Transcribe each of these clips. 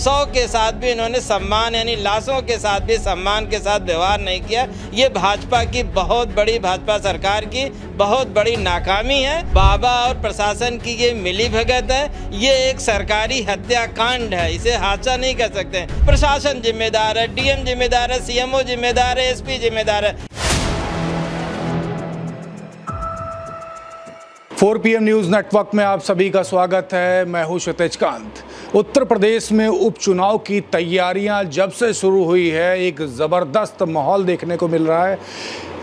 सौ के साथ भी इन्होंने सम्मान यानी लाशों के साथ भी सम्मान के साथ व्यवहार नहीं किया ये भाजपा की बहुत बड़ी भाजपा सरकार की बहुत बड़ी नाकामी है बाबा और प्रशासन की ये मिली भगत है ये एक सरकारी हत्याकांड है इसे हादसा नहीं कर सकते प्रशासन जिम्मेदार है डीएम जिम्मेदार है सीएमओ जिम्मेदार है एसपी जिम्मेदार है 4 पीएम न्यूज़ नेटवर्क में आप सभी का स्वागत है मैं हूं क्षितिज कांत उत्तर प्रदेश में उपचुनाव की तैयारियां जब से शुरू हुई है एक ज़बरदस्त माहौल देखने को मिल रहा है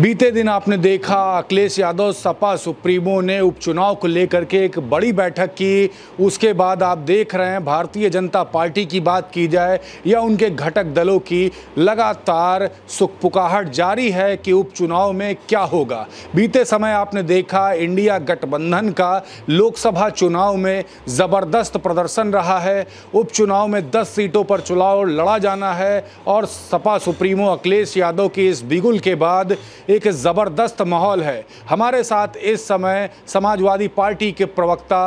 बीते दिन आपने देखा अखिलेश यादव सपा सुप्रीमो ने उपचुनाव को लेकर के एक बड़ी बैठक की उसके बाद आप देख रहे हैं भारतीय जनता पार्टी की बात की जाए या उनके घटक दलों की लगातार सुखपुकाहट जारी है कि उपचुनाव में क्या होगा बीते समय आपने देखा इंडिया गठबंधन का लोकसभा चुनाव में ज़बरदस्त प्रदर्शन रहा है उपचुनाव में दस सीटों पर चुनाव लड़ा जाना है और सपा सुप्रीमो अखिलेश यादव के इस बिगुल के बाद एक ज़बरदस्त माहौल है हमारे साथ इस समय समाजवादी पार्टी के प्रवक्ता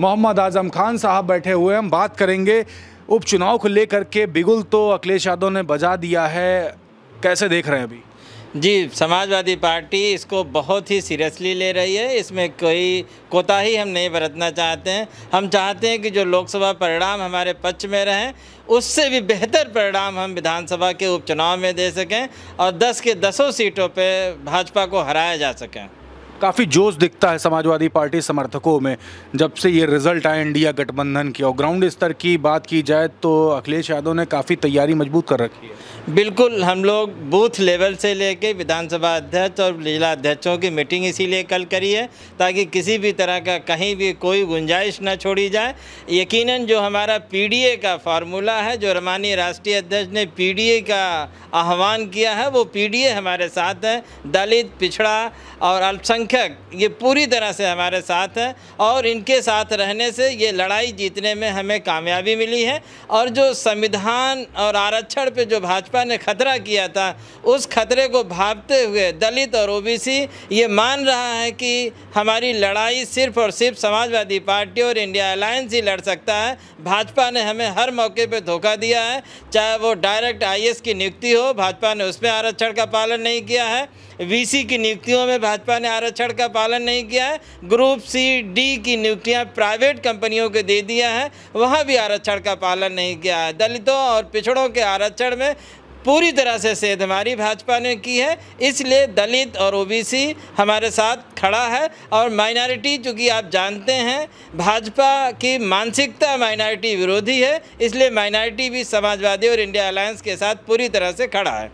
मोहम्मद आजम खान साहब बैठे हुए हम बात करेंगे उपचुनाव को लेकर के बिगुल तो अखिलेश यादव ने बजा दिया है कैसे देख रहे हैं अभी जी समाजवादी पार्टी इसको बहुत ही सीरियसली ले रही है इसमें कोई कोताही हम नहीं बरतना चाहते हैं हम चाहते हैं कि जो लोकसभा परिणाम हमारे पक्ष में रहें उससे भी बेहतर परिणाम हम विधानसभा के उपचुनाव में दे सकें और 10 के दसों सीटों पे भाजपा को हराया जा सकें काफ़ी जोश दिखता है समाजवादी पार्टी समर्थकों में जब से ये रिजल्ट आए इंडिया गठबंधन की और ग्राउंड स्तर की बात की जाए तो अखिलेश यादव ने काफ़ी तैयारी मजबूत कर रखी है बिल्कुल हम लोग बूथ लेवल से लेके विधानसभा अध्यक्ष और जिला अध्यक्षों की मीटिंग इसीलिए कल करी है ताकि किसी भी तरह का कहीं भी कोई गुंजाइश ना छोड़ी जाए यकीन जो हमारा पी का फार्मूला है जो रमानी राष्ट्रीय अध्यक्ष ने पी का आह्वान किया है वो पी हमारे साथ है दलित पिछड़ा और अल्पसंख्यक लेखक ये पूरी तरह से हमारे साथ हैं और इनके साथ रहने से ये लड़ाई जीतने में हमें कामयाबी मिली है और जो संविधान और आरक्षण पे जो भाजपा ने खतरा किया था उस खतरे को भापते हुए दलित और ओबीसी ये मान रहा है कि हमारी लड़ाई सिर्फ और सिर्फ समाजवादी पार्टी और इंडिया अलायंस ही लड़ सकता है भाजपा ने हमें हर मौके पर धोखा दिया है चाहे वो डायरेक्ट आई की नियुक्ति हो भाजपा ने उसमें आरक्षण का पालन नहीं किया है वीसी की नियुक्तियों में भाजपा ने आरक्षण आरक्षण का पालन नहीं किया है ग्रुप सी डी की नियुक्तियाँ प्राइवेट कंपनियों को दे दिया है वहाँ भी आरक्षण का पालन नहीं किया है दलितों और पिछड़ों के आरक्षण में पूरी तरह से सेध हमारी भाजपा ने की है इसलिए दलित और ओबीसी हमारे साथ खड़ा है और माइनॉरिटी चूँकि आप जानते हैं भाजपा की मानसिकता माइनॉरिटी विरोधी है इसलिए माइनॉरिटी भी समाजवादी और इंडिया अलायंस के साथ पूरी तरह से खड़ा है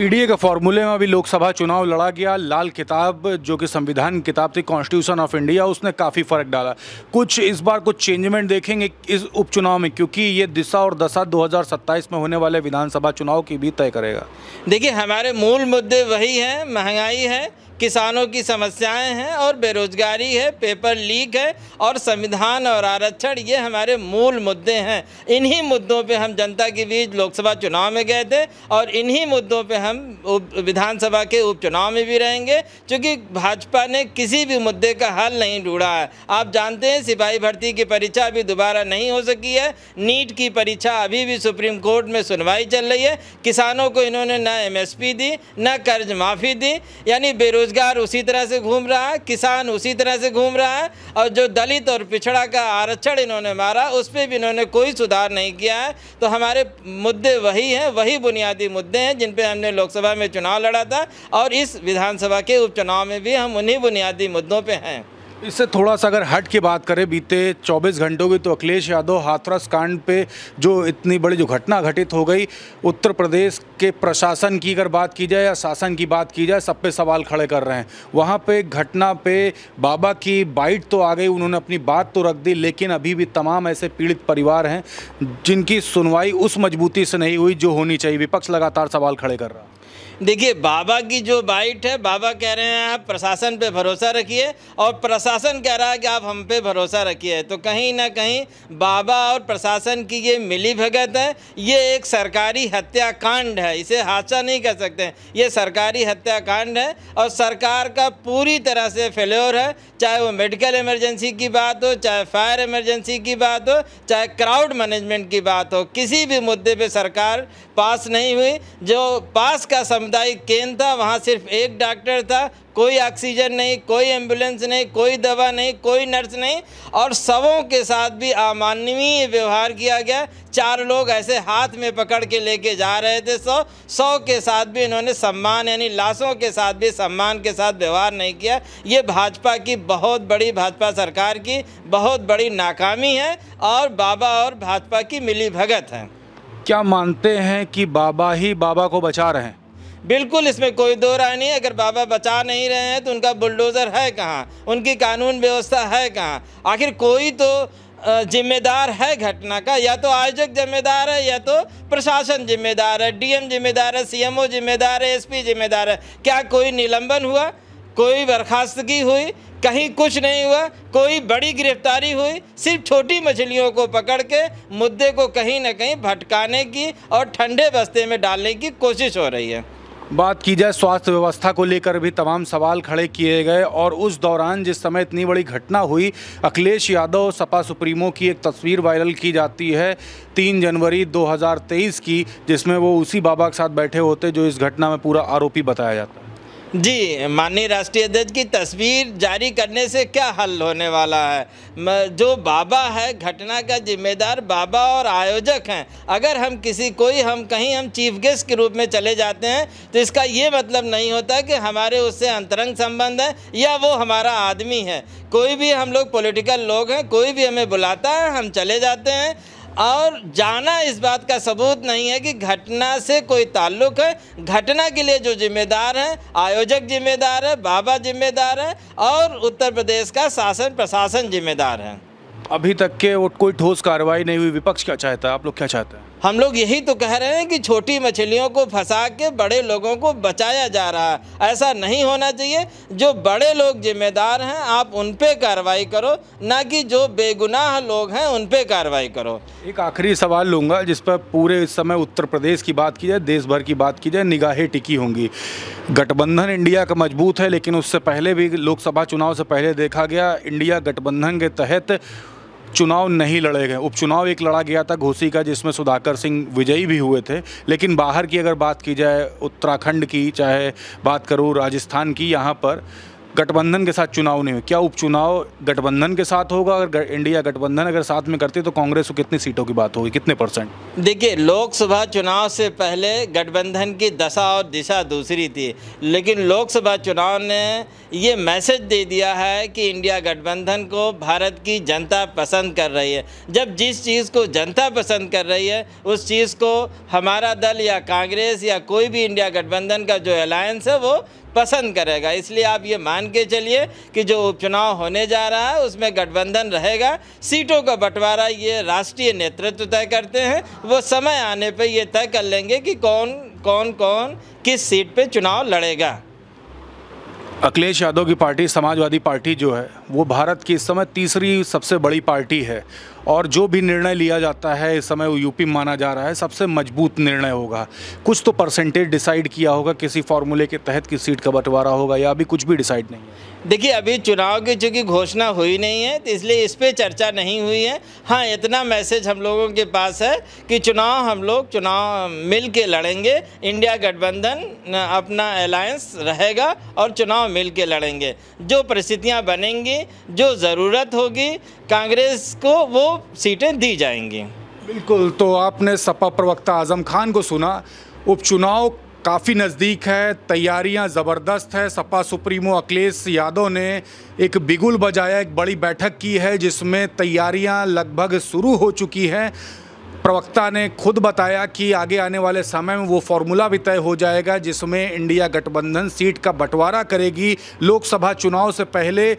ईडीए के फॉर्मूले में अभी लोकसभा चुनाव लड़ा गया लाल किताब जो कि संविधान किताब थी कॉन्स्टिट्यूशन ऑफ इंडिया उसने काफ़ी फ़र्क डाला कुछ इस बार कुछ चेंजमेंट देखेंगे इस उपचुनाव में क्योंकि ये दिशा और दशा 2027 में होने वाले विधानसभा चुनाव की भी तय करेगा देखिए हमारे मूल मुद्दे वही हैं महंगाई है किसानों की समस्याएं हैं और बेरोजगारी है पेपर लीक है और संविधान और आरक्षण ये हमारे मूल मुद्दे हैं इन्हीं मुद्दों पे हम जनता के बीच लोकसभा चुनाव में गए थे और इन्हीं मुद्दों पे हम विधानसभा के उपचुनाव में भी रहेंगे क्योंकि भाजपा ने किसी भी मुद्दे का हल नहीं ढूंढा है आप जानते हैं सिपाही भर्ती की परीक्षा अभी दोबारा नहीं हो सकी है नीट की परीक्षा अभी भी सुप्रीम कोर्ट में सुनवाई चल रही है किसानों को इन्होंने न एम दी न कर्ज माफ़ी दी यानी बेरोज बेरोजगार उसी तरह से घूम रहा है किसान उसी तरह से घूम रहा है और जो दलित और पिछड़ा का आरक्षण इन्होंने मारा उस पर भी इन्होंने कोई सुधार नहीं किया है तो हमारे मुद्दे वही हैं वही बुनियादी मुद्दे हैं जिन पर हमने लोकसभा में चुनाव लड़ा था और इस विधानसभा के उपचुनाव में भी हम उन्हीं बुनियादी मुद्दों पर हैं इससे थोड़ा सा अगर हट की बात करें बीते 24 घंटों की तो अखिलेश यादव हाथरस कांड पे जो इतनी बड़ी जो घटना घटित हो गई उत्तर प्रदेश के प्रशासन की अगर बात की जाए या शासन की बात की जाए सब पे सवाल खड़े कर रहे हैं वहाँ पे घटना पे बाबा की बाइट तो आ गई उन्होंने अपनी बात तो रख दी लेकिन अभी भी तमाम ऐसे पीड़ित परिवार हैं जिनकी सुनवाई उस मजबूती से नहीं हुई जो होनी चाहिए विपक्ष लगातार सवाल खड़े कर रहा है देखिए बाबा की जो बाइट है बाबा कह रहे हैं आप प्रशासन पे भरोसा रखिए और प्रशासन कह रहा है कि आप हम पे भरोसा रखिए तो कहीं ना कहीं बाबा और प्रशासन की ये मिली भगत है ये एक सरकारी हत्याकांड है इसे हादसा नहीं कह सकते ये सरकारी हत्याकांड है और सरकार का पूरी तरह से फेल्योर है चाहे वो मेडिकल इमरजेंसी की बात हो चाहे फायर इमरजेंसी की बात हो चाहे क्राउड मैनेजमेंट की बात हो किसी भी मुद्दे पर सरकार पास नहीं हुई जो पास का सम सामुदायिक केंद्र था वहाँ सिर्फ एक डॉक्टर था कोई ऑक्सीजन नहीं कोई एम्बुलेंस नहीं कोई दवा नहीं कोई नर्स नहीं और सबों के साथ भी अमानवीय व्यवहार किया गया चार लोग ऐसे हाथ में पकड़ के लेके जा रहे थे सौ सौ के साथ भी इन्होंने सम्मान यानी लाशों के साथ भी सम्मान के साथ व्यवहार नहीं किया ये भाजपा की बहुत बड़ी भाजपा सरकार की बहुत बड़ी नाकामी है और बाबा और भाजपा की मिली भगत है क्या मानते हैं कि बाबा ही बाबा को बचा रहे हैं बिल्कुल इसमें कोई दो राय नहीं अगर बाबा बचा नहीं रहे हैं तो उनका बुलडोज़र है कहाँ उनकी कानून व्यवस्था है कहाँ आखिर कोई तो जिम्मेदार है घटना का या तो आयोजक जिम्मेदार है या तो प्रशासन जिम्मेदार है डीएम जिम्मेदार है सीएमओ जिम्मेदार है एसपी जिम्मेदार है क्या कोई निलंबन हुआ कोई बर्खास्तगी हुई कहीं कुछ नहीं हुआ कोई बड़ी गिरफ्तारी हुई सिर्फ छोटी मछलियों को पकड़ के मुद्दे को कहीं ना कहीं भटकाने की और ठंडे बस्ते में डालने की कोशिश हो रही है बात की जाए स्वास्थ्य व्यवस्था को लेकर भी तमाम सवाल खड़े किए गए और उस दौरान जिस समय इतनी बड़ी घटना हुई अखिलेश यादव सपा सुप्रीमो की एक तस्वीर वायरल की जाती है तीन जनवरी 2023 की जिसमें वो उसी बाबा के साथ बैठे होते जो इस घटना में पूरा आरोपी बताया जाता है जी माननीय राष्ट्रीय अध्यक्ष की तस्वीर जारी करने से क्या हल होने वाला है जो बाबा है घटना का जिम्मेदार बाबा और आयोजक हैं अगर हम किसी कोई हम कहीं हम चीफ गेस्ट के रूप में चले जाते हैं तो इसका ये मतलब नहीं होता कि हमारे उससे अंतरंग संबंध है या वो हमारा आदमी है कोई भी हम लोग पॉलिटिकल लोग हैं कोई भी हमें बुलाता है हम चले जाते हैं और जाना इस बात का सबूत नहीं है कि घटना से कोई ताल्लुक है घटना के लिए जो जिम्मेदार हैं आयोजक जिम्मेदार है बाबा जिम्मेदार है और उत्तर प्रदेश का शासन प्रशासन जिम्मेदार है अभी तक के वो कोई ठोस कार्रवाई नहीं हुई विपक्ष क्या चाहता है आप लोग क्या चाहते हैं हम लोग यही तो कह रहे हैं कि छोटी मछलियों को फंसा के बड़े लोगों को बचाया जा रहा है ऐसा नहीं होना चाहिए जो बड़े लोग जिम्मेदार हैं आप उन पर कार्रवाई करो ना कि जो बेगुनाह लोग हैं उन पर कार्रवाई करो एक आखिरी सवाल लूँगा जिस पर पूरे इस समय उत्तर प्रदेश की बात की जाए देश भर की बात की जाए निगाहें टिकी होंगी गठबंधन इंडिया का मजबूत है लेकिन उससे पहले भी लोकसभा चुनाव से पहले देखा गया इंडिया गठबंधन के तहत चुनाव नहीं लड़े गए उपचुनाव एक लड़ा गया था घोसी का जिसमें सुधाकर सिंह विजयी भी हुए थे लेकिन बाहर की अगर बात की जाए उत्तराखंड की चाहे बात करूँ राजस्थान की यहाँ पर गठबंधन के साथ चुनाव नहीं हुए क्या उपचुनाव गठबंधन के साथ होगा अगर इंडिया गठबंधन अगर साथ में करती तो कांग्रेस को कितनी सीटों की बात होगी कितने परसेंट देखिए लोकसभा चुनाव से पहले गठबंधन की दशा और दिशा दूसरी थी लेकिन लोकसभा चुनाव ने ये मैसेज दे दिया है कि इंडिया गठबंधन को भारत की जनता पसंद कर रही है जब जिस चीज़ को जनता पसंद कर रही है उस चीज़ को हमारा दल या कांग्रेस या कोई भी इंडिया गठबंधन का जो अलायंस है वो पसंद करेगा इसलिए आप ये मान के चलिए कि जो उपचुनाव होने जा रहा है उसमें गठबंधन रहेगा सीटों का बंटवारा ये राष्ट्रीय नेतृत्व तय करते हैं वो समय आने पर ये तय कर लेंगे कि कौन कौन कौन किस सीट पे चुनाव लड़ेगा अखिलेश यादव की पार्टी समाजवादी पार्टी जो है वो भारत की इस समय तीसरी सबसे बड़ी पार्टी है और जो भी निर्णय लिया जाता है इस समय वो यूपी माना जा रहा है सबसे मजबूत निर्णय होगा कुछ तो परसेंटेज डिसाइड किया होगा किसी फार्मूले के तहत किस सीट का बंटवारा होगा या अभी कुछ भी डिसाइड नहीं है देखिए अभी चुनाव की चूँकि घोषणा हुई नहीं है तो इसलिए इस पर चर्चा नहीं हुई है हाँ इतना मैसेज हम लोगों के पास है कि चुनाव हम लोग चुनाव मिल के लड़ेंगे इंडिया गठबंधन अपना अलायंस रहेगा और चुनाव मिल के लड़ेंगे जो परिस्थितियाँ बनेंगी जो ज़रूरत होगी कांग्रेस को वो सीटें दी जाएंगी बिल्कुल तो आपने सपा प्रवक्ता आजम खान को सुना उपचुनाव काफ़ी नज़दीक है तैयारियां ज़बरदस्त है सपा सुप्रीमो अखिलेश यादव ने एक बिगुल बजाया एक बड़ी बैठक की है जिसमें तैयारियां लगभग शुरू हो चुकी हैं प्रवक्ता ने खुद बताया कि आगे आने वाले समय में वो फॉर्मूला भी तय हो जाएगा जिसमें इंडिया गठबंधन सीट का बंटवारा करेगी लोकसभा चुनाव से पहले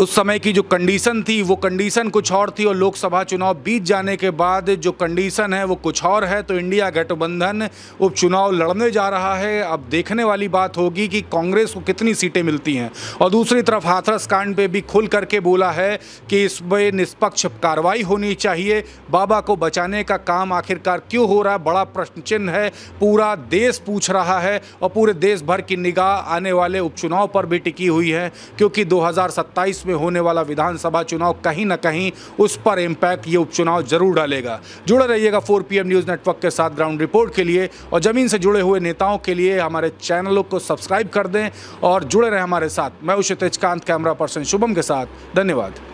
उस समय की जो कंडीशन थी वो कंडीशन कुछ और थी और लोकसभा चुनाव बीत जाने के बाद जो कंडीशन है वो कुछ और है तो इंडिया गठबंधन उपचुनाव लड़ने जा रहा है अब देखने वाली बात होगी कि कांग्रेस को कितनी सीटें मिलती हैं और दूसरी तरफ हाथरस कांड पे भी खुल करके बोला है कि इस पर निष्पक्ष कार्रवाई होनी चाहिए बाबा को बचाने का काम आखिरकार क्यों हो रहा है बड़ा प्रश्न चिन्ह है पूरा देश पूछ रहा है और पूरे देश भर की निगाह आने वाले उपचुनाव पर भी टिकी हुई है क्योंकि दो में होने वाला विधानसभा चुनाव कहीं ना कहीं उस पर इम्पैक्ट ये उपचुनाव जरूर डालेगा जुड़े रहिएगा 4 पीएम न्यूज़ नेटवर्क के साथ ग्राउंड रिपोर्ट के लिए और ज़मीन से जुड़े हुए नेताओं के लिए हमारे चैनलों को सब्सक्राइब कर दें और जुड़े रहें हमारे साथ मैं उषितेजकांत कैमरा पर्सन शुभम के साथ धन्यवाद